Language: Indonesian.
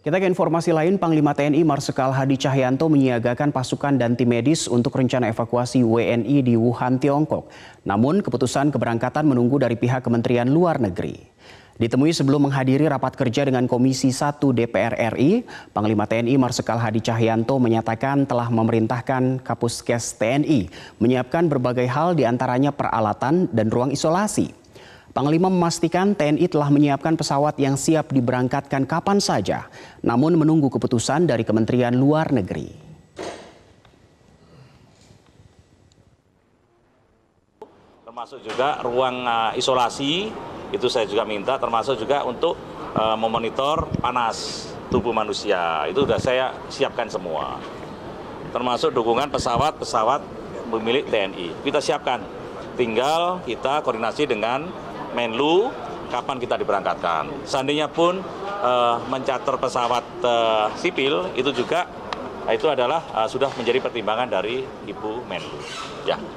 Kita ke informasi lain, Panglima TNI Marsikal Hadi Cahyanto menyiagakan pasukan dan tim medis untuk rencana evakuasi WNI di Wuhan, Tiongkok. Namun keputusan keberangkatan menunggu dari pihak Kementerian Luar Negeri. Ditemui sebelum menghadiri rapat kerja dengan Komisi 1 DPR RI, Panglima TNI Marsikal Hadi Cahyanto menyatakan telah memerintahkan Kapuskes TNI menyiapkan berbagai hal diantaranya peralatan dan ruang isolasi. Panglima memastikan TNI telah menyiapkan pesawat yang siap diberangkatkan kapan saja, namun menunggu keputusan dari Kementerian Luar Negeri. termasuk juga ruang uh, isolasi itu saya juga minta termasuk juga untuk uh, memonitor panas tubuh manusia itu sudah saya siapkan semua termasuk dukungan pesawat-pesawat milik TNI kita siapkan tinggal kita koordinasi dengan Menlu kapan kita diberangkatkan. Seandainya pun uh, mencater pesawat uh, sipil itu juga itu adalah uh, sudah menjadi pertimbangan dari Ibu Menlu. Ya.